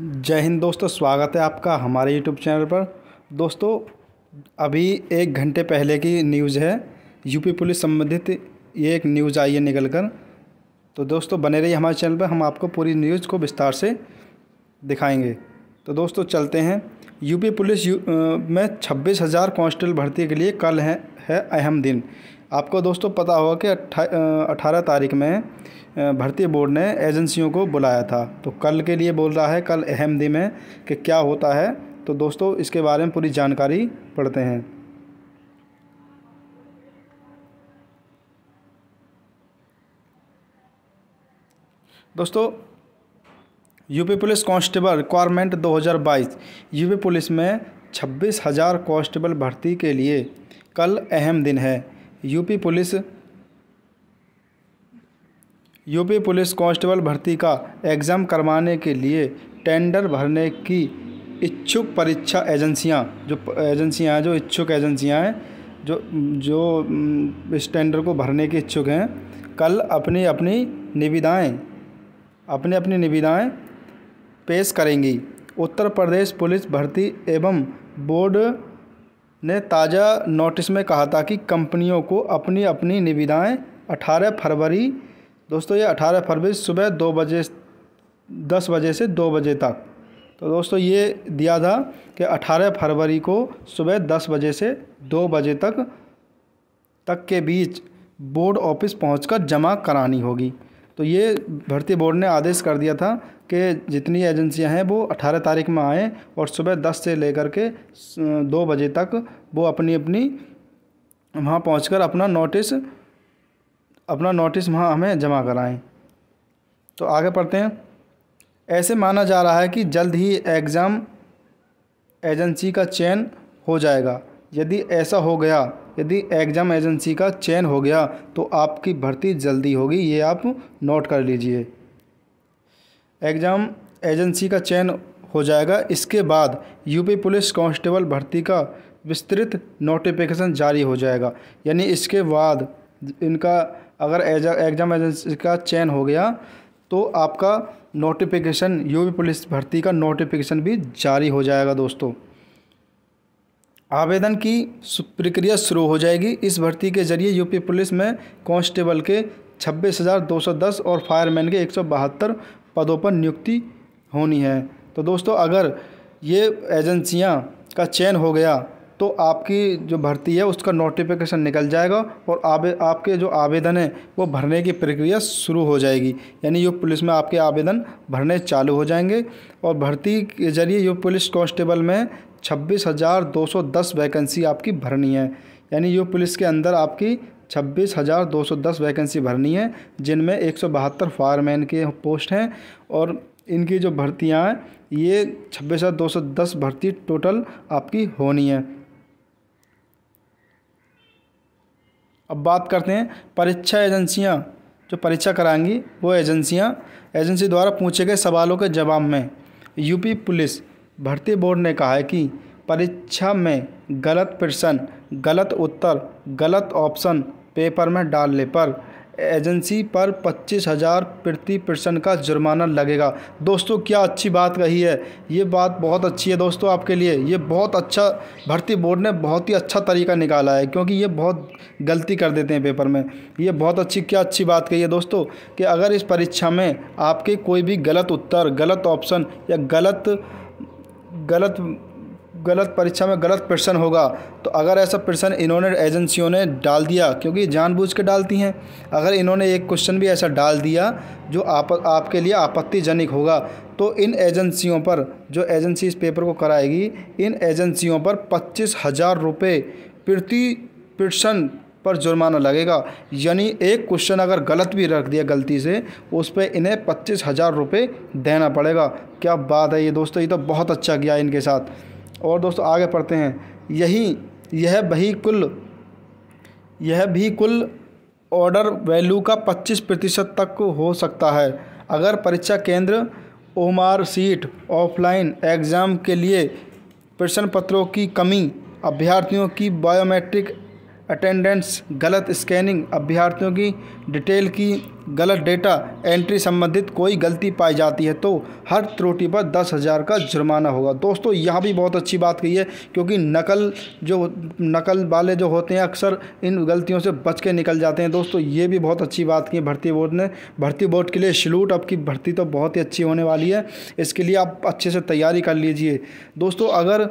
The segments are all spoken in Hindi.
जय हिंद दोस्तों स्वागत है आपका हमारे यूट्यूब चैनल पर दोस्तों अभी एक घंटे पहले की न्यूज़ है यूपी पुलिस संबंधित ये एक न्यूज़ आई है निकल कर तो दोस्तों बने रहिए हमारे चैनल पर हम आपको पूरी न्यूज़ को विस्तार से दिखाएंगे तो दोस्तों चलते हैं यूपी पुलिस यू, में छब्बीस हज़ार कॉन्स्टेबल भर्ती के लिए कल है अहम दिन आपको दोस्तों पता होगा कि अट्ठारह तारीख में भर्ती बोर्ड ने एजेंसियों को बुलाया था तो कल के लिए बोल रहा है कल अहम दिन है कि क्या होता है तो दोस्तों इसके बारे में पूरी जानकारी पढ़ते हैं दोस्तों UP police constable requirement 2022 UP police में छब्बीस हज़ार कांस्टेबल भर्ती के लिए कल अहम दिन है UP police UP police constable भर्ती का एग्ज़ाम करवाने के लिए टेंडर भरने की इच्छुक परीक्षा एजेंसियां जो एजेंसियां हैं जो इच्छुक एजेंसियां हैं जो जो इस टेंडर को भरने के इच्छुक हैं कल अपनी अपनी निविदाएं अपने अपनी निविदाएं पेश करेंगी उत्तर प्रदेश पुलिस भर्ती एवं बोर्ड ने ताज़ा नोटिस में कहा था कि कंपनियों को अपनी अपनी निविदाएं 18 फरवरी दोस्तों ये 18 फरवरी सुबह दो बजे दस बजे से दो बजे तक तो दोस्तों ये दिया था कि 18 फरवरी को सुबह दस बजे से दो बजे तक तक के बीच बोर्ड ऑफिस पहुंचकर जमा करानी होगी तो ये भर्ती बोर्ड ने आदेश कर दिया था के जितनी एजेंसियां हैं वो 18 तारीख में आएँ और सुबह 10 से लेकर के दो बजे तक वो अपनी अपनी वहाँ पहुँच अपना नोटिस अपना नोटिस वहाँ हमें जमा कराएँ तो आगे पढ़ते हैं ऐसे माना जा रहा है कि जल्द ही एग्ज़ाम एजेंसी का चयन हो जाएगा यदि ऐसा हो गया यदि एग्ज़ाम एजेंसी का चयन हो गया तो आपकी भर्ती जल्दी होगी ये आप नोट कर लीजिए एग्ज़ाम एजेंसी का चयन हो जाएगा इसके बाद यूपी पुलिस कांस्टेबल भर्ती का विस्तृत नोटिफिकेशन जारी हो जाएगा यानी इसके बाद इनका अगर एग्ज़ाम एजेंसी का चयन हो गया तो आपका नोटिफिकेशन यूपी पुलिस भर्ती का नोटिफिकेशन भी जारी हो जाएगा दोस्तों आवेदन की प्रक्रिया शुरू हो जाएगी इस भर्ती के जरिए यूपी पुलिस में कांस्टेबल के छब्बीस हज़ार दो सौ दस और फायरमैन के एक सौ बहत्तर पदों पर नियुक्ति होनी है तो दोस्तों अगर ये एजेंसियाँ का चयन हो गया तो आपकी जो भर्ती है उसका नोटिफिकेशन निकल जाएगा और आबे आपके जो आवेदन है वो भरने की प्रक्रिया शुरू हो जाएगी यानी यू पुलिस में आपके आवेदन भरने चालू हो जाएंगे और भर्ती के जरिए यू पुलिस कांस्टेबल में छब्बीस हज़ार दो सौ दस वैकेंसी आपकी भरनी है यानी यू पुलिस के अंदर आपकी छब्बीस हज़ार दो सौ दस वैकेंसी भरनी है जिनमें एक सौ बहत्तर फायरमैन के पोस्ट हैं और इनकी जो भर्तियाँ हैं ये छब्बीस हज़ार दो सौ दस भर्ती टोटल आपकी होनी है अब बात करते हैं परीक्षा एजेंसियाँ जो परीक्षा कराएंगी वो एजेंसियाँ एजेंसी द्वारा पूछे गए सवालों के जवाब में यूपी पुलिस भर्ती बोर्ड ने कहा है कि परीक्षा में गलत प्रश्न गलत उत्तर गलत ऑप्शन पेपर में डालने पर एजेंसी पर पच्चीस हज़ार प्रति प्रश्न का जुर्माना लगेगा दोस्तों क्या अच्छी बात कही है ये बात बहुत अच्छी है दोस्तों आपके लिए ये बहुत अच्छा भर्ती बोर्ड ने बहुत ही अच्छा तरीका निकाला है क्योंकि ये बहुत गलती कर देते हैं पेपर में ये बहुत अच्छी क्या अच्छी बात कही है दोस्तों कि अगर इस परीक्षा में आपके कोई भी गलत उत्तर गलत ऑप्शन या गलत गलत गलत परीक्षा में गलत प्रश्न होगा तो अगर ऐसा प्रश्न इन्होंने एजेंसियों ने डाल दिया क्योंकि जानबूझ के डालती हैं अगर इन्होंने एक क्वेश्चन भी ऐसा डाल दिया जो आप आपके लिए आपत्तिजनक होगा तो इन एजेंसियों पर जो एजेंसी इस पेपर को कराएगी इन एजेंसियों पर पच्चीस हज़ार रुपये प्रति प्रश्न पर जुर्माना लगेगा यानी एक क्वेश्चन अगर गलत भी रख दिया गलती से उस पर इन्हें पच्चीस हज़ार रुपये देना पड़ेगा क्या बात है ये दोस्तों ये तो बहुत अच्छा किया इनके साथ और दोस्तों आगे पढ़ते हैं यही यह भी कुल यह भी कुल ऑर्डर वैल्यू का 25 प्रतिशत तक हो सकता है अगर परीक्षा केंद्र ओमार सीट ऑफलाइन एग्ज़ाम के लिए प्रश्न पत्रों की कमी अभ्यर्थियों की बायोमेट्रिक अटेंडेंस गलत स्कैनिंग अभ्यर्थियों की डिटेल की गलत डेटा एंट्री संबंधित कोई गलती पाई जाती है तो हर त्रुटि पर दस हज़ार का जुर्माना होगा दोस्तों यहाँ भी बहुत अच्छी बात कही है क्योंकि नकल जो नकल वाले जो होते हैं अक्सर इन गलतियों से बच के निकल जाते हैं दोस्तों ये भी बहुत अच्छी बात की भर्ती बोर्ड ने भर्ती बोर्ड के लिए शलूट आपकी भर्ती तो बहुत ही अच्छी होने वाली है इसके लिए आप अच्छे से तैयारी कर लीजिए दोस्तों अगर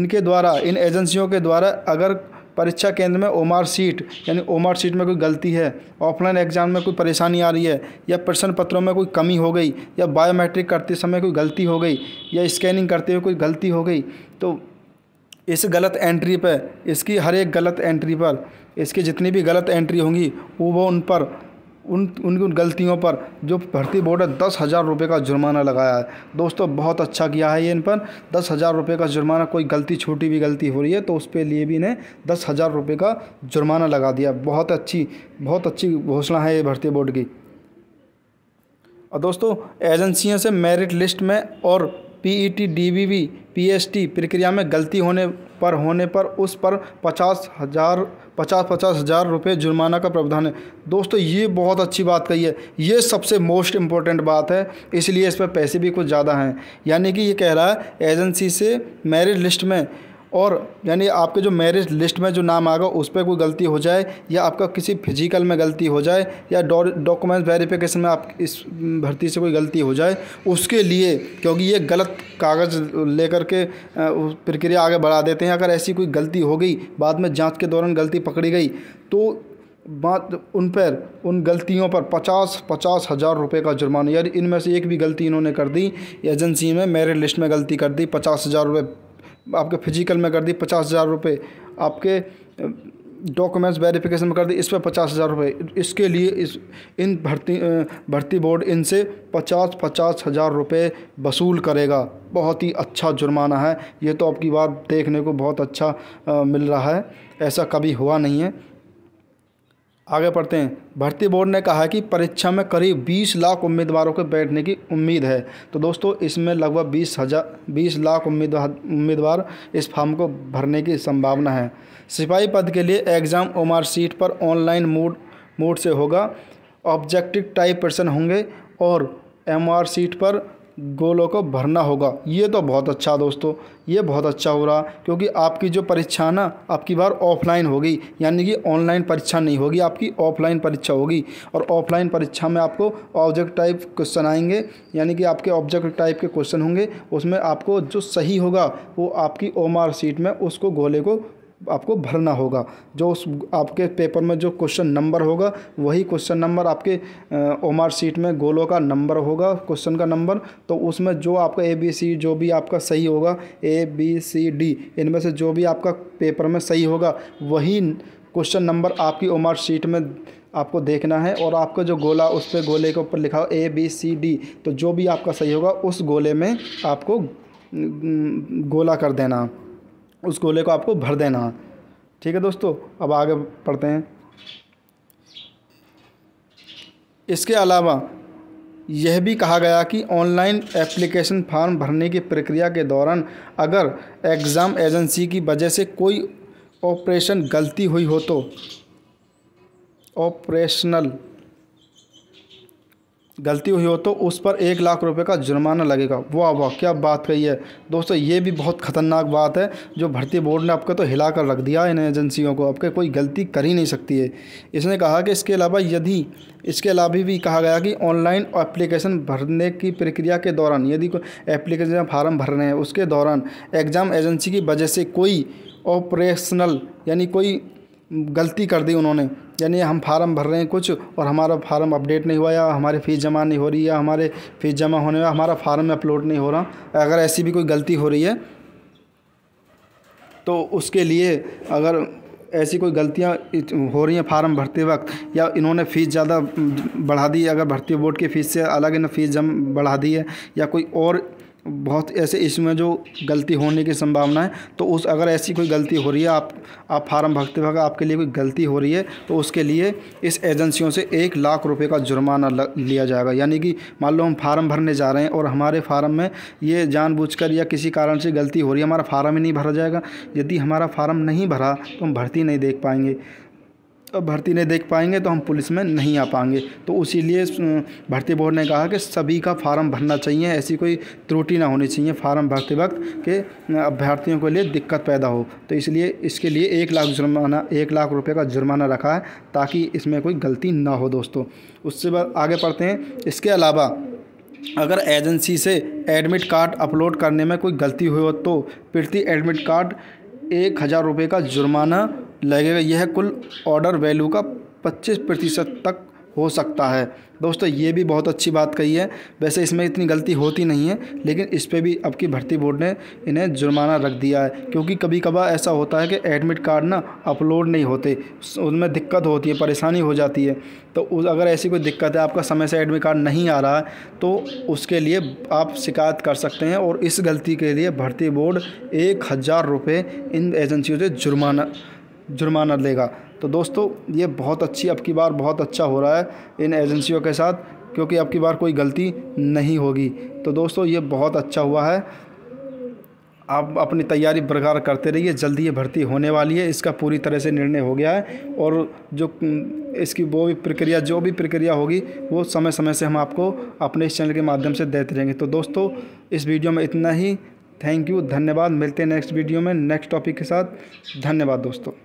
इनके द्वारा इन एजेंसियों के द्वारा अगर परीक्षा केंद्र में ओमार सीट यानी ओमार सीट में कोई गलती है ऑफलाइन एग्जाम में कोई परेशानी आ रही है या प्रश्न पत्रों में कोई कमी हो गई या बायोमेट्रिक करते समय कोई गलती हो गई या स्कैनिंग करते हुए कोई गलती हो गई तो इस गलत एंट्री पर इसकी हर एक गलत एंट्री पर इसकी जितनी भी गलत एंट्री होंगी वो वो उन पर उन उनकी उन गलतियों पर जो भर्ती बोर्ड है दस हज़ार रुपये का जुर्माना लगाया है दोस्तों बहुत अच्छा किया है ये इन पर दस हज़ार रुपये का जुर्माना कोई गलती छोटी भी गलती हो रही है तो उस पर लिए भी इन्हें दस हज़ार रुपये का जुर्माना लगा दिया बहुत अच्छी बहुत अच्छी घोषणा है ये भर्ती बोर्ड की और दोस्तों एजेंसियों से मेरिट लिस्ट में और पीईटी डीबीबी पीएसटी प्रक्रिया में गलती होने पर होने पर उस पर पचास हज़ार पचास पचास हज़ार रुपये जुर्माना का प्रावधान है दोस्तों ये बहुत अच्छी बात कही है ये सबसे मोस्ट इम्पॉर्टेंट बात है इसलिए इस पर पैसे भी कुछ ज़्यादा हैं यानी कि ये कह रहा है एजेंसी से मेरिट लिस्ट में और यानी आपके जो मैरिज लिस्ट में जो नाम आएगा उस पर कोई गलती हो जाए या आपका किसी फिजिकल में गलती हो जाए या डॉक्यूमेंट वेरिफिकेशन में आप इस भर्ती से कोई गलती हो जाए उसके लिए क्योंकि ये गलत कागज़ लेकर के प्रक्रिया आगे बढ़ा देते हैं अगर ऐसी कोई गलती हो गई बाद में जाँच के दौरान गलती पकड़ी गई तो बात उन पर उन गलतियों पर पचास पचास हज़ार रुपये का जुर्माना यानी इनमें से एक भी गलती इन्होंने कर दी एजेंसी में मेरिट लिस्ट में गलती कर दी पचास हज़ार रुपये आपके फिजिकल में कर दी पचास हज़ार रुपये आपके डॉक्यूमेंट्स वेरिफिकेशन में कर दी इस पर पचास हज़ार रुपये इसके लिए इस इन भर्ती भर्ती बोर्ड इनसे पचास पचास हज़ार रुपये वसूल करेगा बहुत ही अच्छा जुर्माना है ये तो आपकी बार देखने को बहुत अच्छा आ, मिल रहा है ऐसा कभी हुआ नहीं है आगे पढ़ते हैं भर्ती बोर्ड ने कहा कि परीक्षा में करीब 20 लाख उम्मीदवारों के बैठने की उम्मीद है तो दोस्तों इसमें लगभग बीस हज़ार बीस लाख उम्मीदवार उम्मीदवार इस फॉर्म को भरने की संभावना है सिपाही पद के लिए एग्ज़ाम ओमार सीट पर ऑनलाइन मोड मोड से होगा ऑब्जेक्टिव टाइप पर्सन होंगे और एम सीट पर गोलों को भरना होगा ये तो बहुत अच्छा दोस्तों ये बहुत अच्छा हो रहा क्योंकि आपकी जो परीक्षा ना आपकी बार ऑफलाइन होगी यानी कि ऑनलाइन परीक्षा नहीं होगी आपकी ऑफलाइन परीक्षा होगी और ऑफलाइन परीक्षा में आपको ऑब्जेक्ट टाइप क्वेश्चन आएंगे यानी कि आपके ऑब्जेक्ट टाइप के क्वेश्चन होंगे उसमें आपको जो सही होगा वो आपकी ओम शीट में उसको गोले को आपको भरना होगा जो उस आपके पेपर में जो क्वेश्चन नंबर होगा वही क्वेश्चन नंबर आपके ओमार सीट में गोलों का नंबर होगा क्वेश्चन का नंबर तो उसमें जो आपका ए बी सी जो भी आपका सही होगा ए बी सी डी इनमें से जो भी आपका पेपर में सही होगा वही क्वेश्चन नंबर आपकी ओमार सीट में आपको देखना है और आपका जो गोला उस पर गोले के ऊपर लिखा हो ए बी सी डी तो जो भी आपका सही होगा उस गोले में आपको गोला कर देना उस गोले को आपको भर देना ठीक है दोस्तों अब आगे पढ़ते हैं इसके अलावा यह भी कहा गया कि ऑनलाइन एप्लीकेशन फॉर्म भरने की प्रक्रिया के दौरान अगर एग्ज़ाम एजेंसी की वजह से कोई ऑपरेशन गलती हुई हो तो ऑपरेशनल गलती हुई हो तो उस पर एक लाख रुपए का जुर्माना लगेगा वाह वाह क्या बात कही है दोस्तों ये भी बहुत ख़तरनाक बात है जो भर्ती बोर्ड ने आपका तो हिला कर रख दिया इन एजेंसियों को आपके कोई गलती कर ही नहीं सकती है इसने कहा कि इसके अलावा यदि इसके अलावा भी कहा गया कि ऑनलाइन एप्लीकेशन भरने की प्रक्रिया के दौरान यदि कोई एप्लीकेशन फार्म भर रहे हैं उसके दौरान एग्ज़ाम एजेंसी की वजह से कोई ऑपरेशनल यानी कोई गलती कर दी उन्होंने यानी हम फार्म भर रहे हैं कुछ और हमारा फार्म अपडेट नहीं हुआ या हमारी फ़ीस जमा नहीं हो रही या हमारे फ़ीस जमा होने में हमारा फार्म में अपलोड नहीं हो रहा अगर ऐसी भी कोई गलती हो रही है तो उसके लिए अगर ऐसी कोई गलतियाँ हो रही हैं फार्म भरते वक्त या इन्होंने फ़ीस ज़्यादा बढ़ा दी अगर भर्ती बोर्ड की फ़ीस से अलग इन्होंने फ़ीस जम बढ़ा दी है या कोई और बहुत ऐसे इसमें जो गलती होने की संभावना है तो उस अगर ऐसी कोई गलती हो रही है आप आप फार्म भरते वक्त आपके लिए कोई गलती हो रही है तो उसके लिए इस एजेंसियों से एक लाख रुपए का जुर्माना लिया जाएगा यानी कि मान लो हम फार्म भरने जा रहे हैं और हमारे फार्म में ये जानबूझकर या किसी कारण से गलती हो रही है हमारा फार्म ही नहीं भरा जाएगा यदि हमारा फार्म नहीं भरा तो हम भर्ती नहीं देख पाएंगे भर्ती नहीं देख पाएंगे तो हम पुलिस में नहीं आ पाएंगे तो उसी भर्ती बोर्ड ने कहा कि सभी का फार्म भरना चाहिए ऐसी कोई त्रुटि ना होनी चाहिए फार्म भरते वक्त के अभ्यर्थियों के लिए दिक्कत पैदा हो तो इसलिए इसके लिए एक लाख जुर्माना एक लाख रुपये का जुर्माना रखा है ताकि इसमें कोई गलती ना हो दोस्तों उससे बाद आगे पढ़ते हैं इसके अलावा अगर एजेंसी से एडमिट कार्ड अपलोड करने में कोई गलती हुई हो तो प्रति एडमिट कार्ड एक हज़ार रुपये का जुर्माना लगेगा यह कुल ऑर्डर वैल्यू का 25 प्रतिशत तक हो सकता है दोस्तों ये भी बहुत अच्छी बात कही है वैसे इसमें इतनी गलती होती नहीं है लेकिन इस पर भी अब की भर्ती बोर्ड ने इन्हें जुर्माना रख दिया है क्योंकि कभी कभार ऐसा होता है कि एडमिट कार्ड ना अपलोड नहीं होते उनमें दिक्कत होती है परेशानी हो जाती है तो अगर ऐसी कोई दिक्कत है आपका समय से एडमिट कार्ड नहीं आ रहा है तो उसके लिए आप शिकायत कर सकते हैं और इस गलती के लिए भर्ती बोर्ड एक हज़ार रुपये इन एजेंसियों से जुर्माना जुर्माना देगा तो दोस्तों ये बहुत अच्छी अब की बार बहुत अच्छा हो रहा है इन एजेंसियों के साथ क्योंकि अब की बार कोई गलती नहीं होगी तो दोस्तों ये बहुत अच्छा हुआ है आप अपनी तैयारी बरकरार करते रहिए जल्दी ये भर्ती होने वाली है इसका पूरी तरह से निर्णय हो गया है और जो इसकी वो भी प्रक्रिया जो भी प्रक्रिया होगी वो समय समय से हम आपको अपने इस चैनल के माध्यम से देते रहेंगे तो दोस्तों इस वीडियो में इतना ही थैंक यू धन्यवाद मिलते हैं नेक्स्ट वीडियो में नेक्स्ट टॉपिक के साथ धन्यवाद दोस्तों